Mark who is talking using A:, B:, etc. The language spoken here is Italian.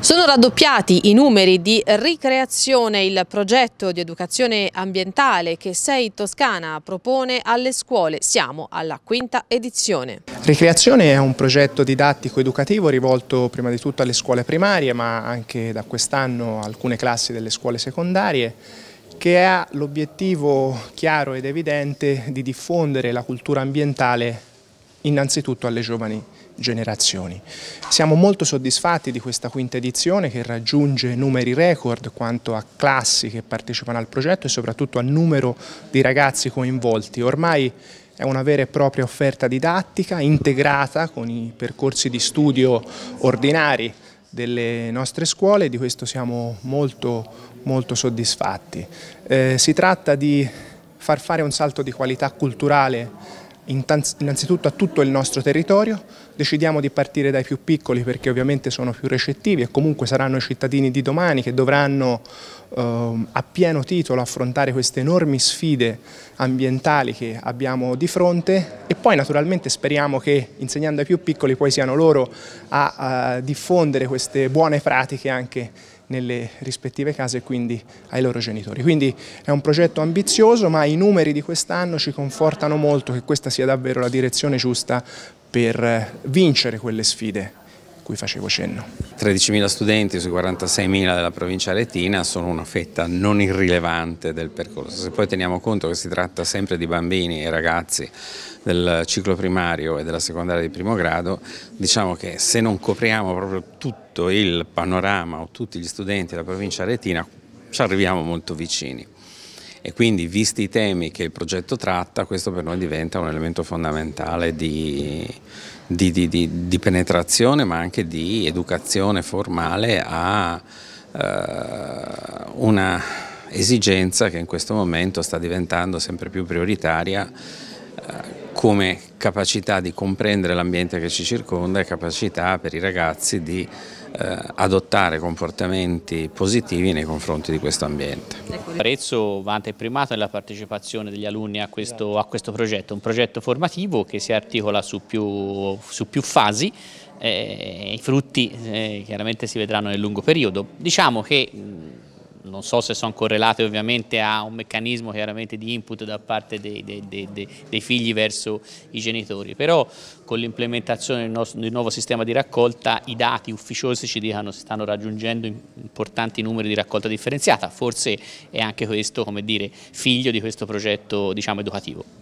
A: Sono raddoppiati i numeri di ricreazione, il progetto di educazione ambientale che Sei Toscana propone alle scuole. Siamo alla quinta edizione.
B: Ricreazione è un progetto didattico educativo rivolto prima di tutto alle scuole primarie ma anche da quest'anno a alcune classi delle scuole secondarie che ha l'obiettivo chiaro ed evidente di diffondere la cultura ambientale innanzitutto alle giovani generazioni. Siamo molto soddisfatti di questa quinta edizione che raggiunge numeri record quanto a classi che partecipano al progetto e soprattutto a numero di ragazzi coinvolti. Ormai è una vera e propria offerta didattica integrata con i percorsi di studio ordinari delle nostre scuole e di questo siamo molto, molto soddisfatti. Eh, si tratta di far fare un salto di qualità culturale innanzitutto a tutto il nostro territorio, decidiamo di partire dai più piccoli perché ovviamente sono più recettivi e comunque saranno i cittadini di domani che dovranno eh, a pieno titolo affrontare queste enormi sfide ambientali che abbiamo di fronte e poi naturalmente speriamo che insegnando ai più piccoli poi siano loro a, a diffondere queste buone pratiche anche nelle rispettive case e quindi ai loro genitori. Quindi è un progetto ambizioso ma i numeri di quest'anno ci confortano molto che questa sia davvero la direzione giusta per eh, vincere quelle sfide cui facevo cenno.
C: 13.000 studenti sui 46.000 della provincia retina sono una fetta non irrilevante del percorso. Se poi teniamo conto che si tratta sempre di bambini e ragazzi del ciclo primario e della secondaria di primo grado, diciamo che se non copriamo proprio tutto il panorama o tutti gli studenti della provincia retina ci arriviamo molto vicini e quindi visti i temi che il progetto tratta questo per noi diventa un elemento fondamentale di, di, di, di penetrazione ma anche di educazione formale a eh, una esigenza che in questo momento sta diventando sempre più prioritaria eh, come capacità di comprendere l'ambiente che ci circonda e capacità per i ragazzi di eh, adottare comportamenti positivi nei confronti di questo ambiente.
A: Ecco, Arezzo vanta il primato nella partecipazione degli alunni a questo, a questo, progetto, un progetto formativo che si articola su più, su più fasi, eh, i frutti eh, chiaramente si vedranno nel lungo periodo. Diciamo che non so se sono correlate ovviamente a un meccanismo chiaramente di input da parte dei, dei, dei, dei figli verso i genitori, però con l'implementazione del, del, nuovo sistema di raccolta i dati ufficiosi ci dicono si stanno raggiungendo importanti numeri di raccolta differenziata, forse è anche questo come dire, figlio di questo progetto diciamo, educativo.